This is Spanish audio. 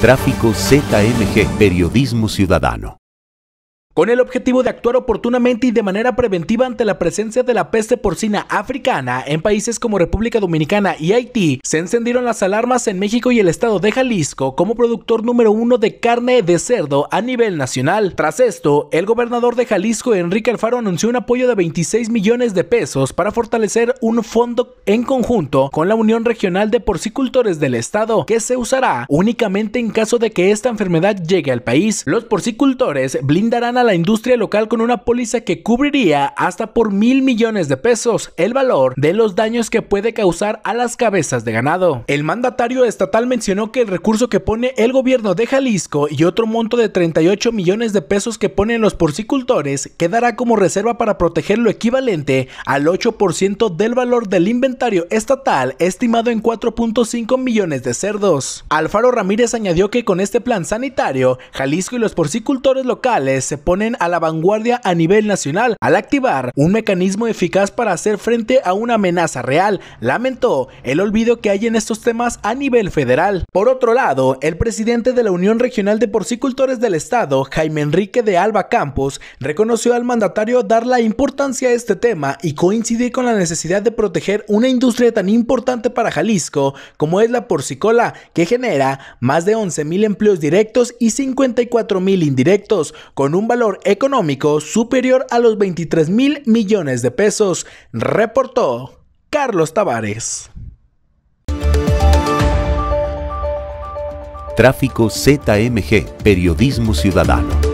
Tráfico ZMG, Periodismo Ciudadano con el objetivo de actuar oportunamente y de manera preventiva ante la presencia de la peste porcina africana en países como República Dominicana y Haití, se encendieron las alarmas en México y el estado de Jalisco como productor número uno de carne de cerdo a nivel nacional. Tras esto, el gobernador de Jalisco, Enrique Alfaro, anunció un apoyo de 26 millones de pesos para fortalecer un fondo en conjunto con la Unión Regional de Porcicultores del Estado, que se usará únicamente en caso de que esta enfermedad llegue al país. Los porcicultores blindarán a la industria local con una póliza que cubriría hasta por mil millones de pesos el valor de los daños que puede causar a las cabezas de ganado. El mandatario estatal mencionó que el recurso que pone el gobierno de Jalisco y otro monto de 38 millones de pesos que ponen los porcicultores quedará como reserva para proteger lo equivalente al 8% del valor del inventario estatal estimado en 4.5 millones de cerdos. Alfaro Ramírez añadió que con este plan sanitario, Jalisco y los porcicultores locales se ponen a la vanguardia a nivel nacional al activar un mecanismo eficaz para hacer frente a una amenaza real, lamentó el olvido que hay en estos temas a nivel federal. Por otro lado, el presidente de la Unión Regional de Porcicultores del Estado, Jaime Enrique de Alba Campos, reconoció al mandatario dar la importancia a este tema y coincidir con la necesidad de proteger una industria tan importante para Jalisco como es la porcicola, que genera más de 11.000 empleos directos y 54.000 indirectos, con un valor valor económico superior a los 23 mil millones de pesos, reportó Carlos Tavares. Tráfico ZMG, Periodismo Ciudadano.